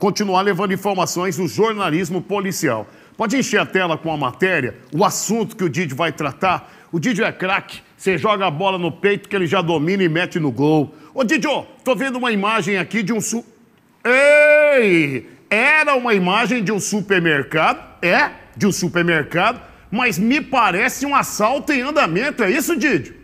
continuar levando informações do jornalismo policial. Pode encher a tela com a matéria, o assunto que o Didi vai tratar. O Didi é craque, você joga a bola no peito que ele já domina e mete no gol. Ô Didi, ó, tô vendo uma imagem aqui de um su... Ei! Era uma imagem de um supermercado, é, de um supermercado, mas me parece um assalto em andamento, é isso, Didi?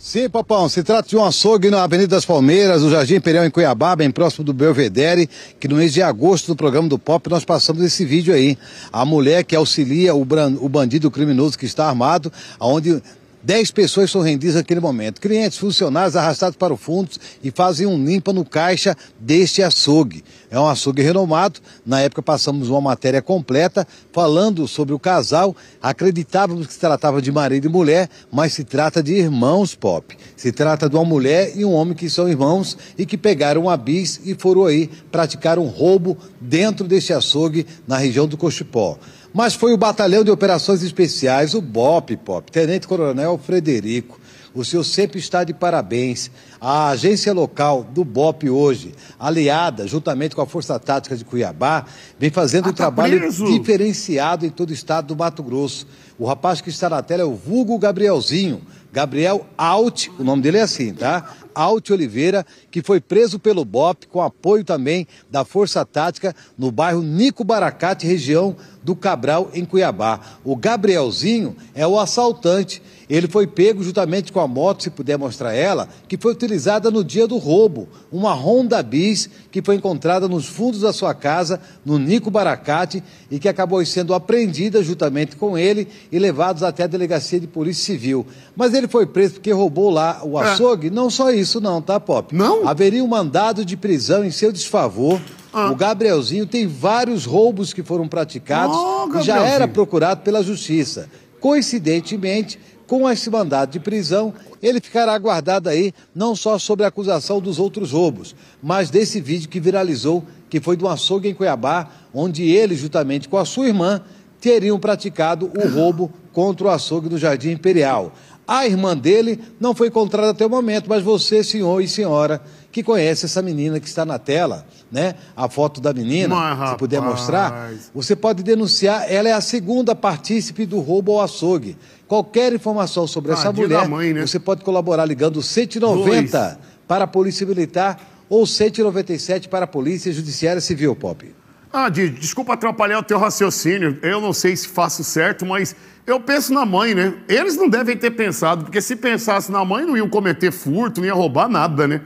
Sim, Papão, se trata de um açougue na Avenida das Palmeiras, no Jardim Imperial em Cuiabá, bem próximo do Belvedere, que no mês de agosto do programa do Pop nós passamos esse vídeo aí. A mulher que auxilia o, o bandido criminoso que está armado, aonde Dez pessoas são rendidas naquele momento. Clientes, funcionários arrastados para o fundo e fazem um limpa no caixa deste açougue. É um açougue renomado. Na época passamos uma matéria completa falando sobre o casal. Acreditávamos que se tratava de marido e mulher, mas se trata de irmãos pop. Se trata de uma mulher e um homem que são irmãos e que pegaram a bis e foram aí praticar um roubo dentro deste açougue na região do Cochipó mas foi o Batalhão de Operações Especiais, o BOP, Pop, Tenente Coronel Frederico. O senhor sempre está de parabéns. A agência local do BOP hoje, aliada juntamente com a Força Tática de Cuiabá, vem fazendo ah, um tá trabalho preso. diferenciado em todo o estado do Mato Grosso. O rapaz que está na tela é o vulgo Gabrielzinho. Gabriel Alt, o nome dele é assim, tá? Alt Oliveira, que foi preso pelo BOP com apoio também da Força Tática no bairro Nico Baracate, região do Cabral, em Cuiabá. O Gabrielzinho é o assaltante. Ele foi pego juntamente com a moto, se puder mostrar ela, que foi utilizada no dia do roubo. Uma Honda Bis que foi encontrada nos fundos da sua casa, no Nico Baracate, e que acabou sendo apreendida juntamente com ele e levados até a delegacia de polícia civil. Mas ele foi preso porque roubou lá o ah. açougue. É. Não só isso, não, tá, Pop? Não? Haveria um mandado de prisão em seu desfavor. Ah. O Gabrielzinho tem vários roubos que foram praticados oh, e já era procurado pela justiça. Coincidentemente, com esse mandado de prisão, ele ficará aguardado aí não só sobre a acusação dos outros roubos, mas desse vídeo que viralizou, que foi de um açougue em Cuiabá, onde ele, juntamente com a sua irmã, teriam praticado o roubo contra o açougue do Jardim Imperial. A irmã dele não foi encontrada até o momento, mas você, senhor e senhora, que conhece essa menina que está na tela, né? A foto da menina, mas, se puder mostrar, você pode denunciar. Ela é a segunda partícipe do roubo ao açougue. Qualquer informação sobre ah, essa mulher, mãe, né? você pode colaborar ligando 190 Dois. para a Polícia Militar ou 197 para a Polícia Judiciária Civil, Pop. Ah, Di, desculpa atrapalhar o teu raciocínio. Eu não sei se faço certo, mas eu penso na mãe, né? Eles não devem ter pensado, porque se pensasse na mãe, não iam cometer furto, não ia roubar nada, né?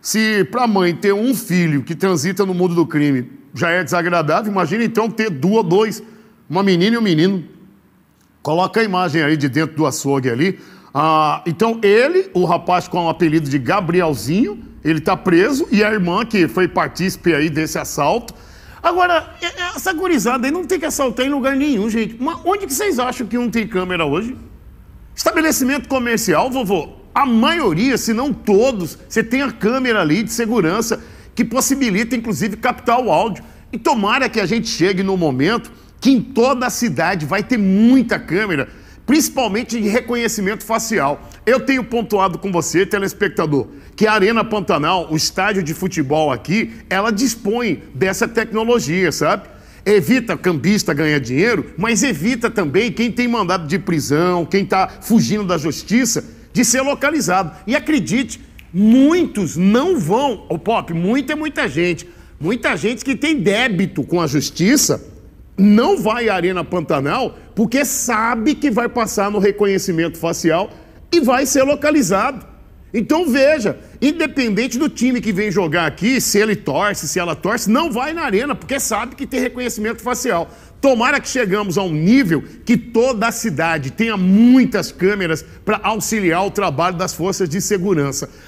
Se para mãe ter um filho que transita no mundo do crime já é desagradável, imagina então ter duas, dois, uma menina e um menino. Coloca a imagem aí de dentro do açougue ali. Ah, então ele, o rapaz com o apelido de Gabrielzinho, ele está preso e a irmã que foi partícipe aí desse assalto Agora, é, é, essa gurizada aí não tem que assaltar em lugar nenhum, gente. Mas onde que vocês acham que não tem câmera hoje? Estabelecimento comercial, vovô, a maioria, se não todos, você tem a câmera ali de segurança que possibilita, inclusive, captar o áudio. E tomara que a gente chegue no momento que em toda a cidade vai ter muita câmera principalmente de reconhecimento facial. Eu tenho pontuado com você, telespectador, que a Arena Pantanal, o estádio de futebol aqui, ela dispõe dessa tecnologia, sabe? Evita cambista ganhar dinheiro, mas evita também quem tem mandado de prisão, quem está fugindo da justiça, de ser localizado. E acredite, muitos não vão. O Pop, muita é muita gente. Muita gente que tem débito com a justiça não vai à Arena Pantanal porque sabe que vai passar no reconhecimento facial e vai ser localizado. Então veja, independente do time que vem jogar aqui, se ele torce, se ela torce, não vai na arena, porque sabe que tem reconhecimento facial. Tomara que chegamos a um nível que toda a cidade tenha muitas câmeras para auxiliar o trabalho das forças de segurança.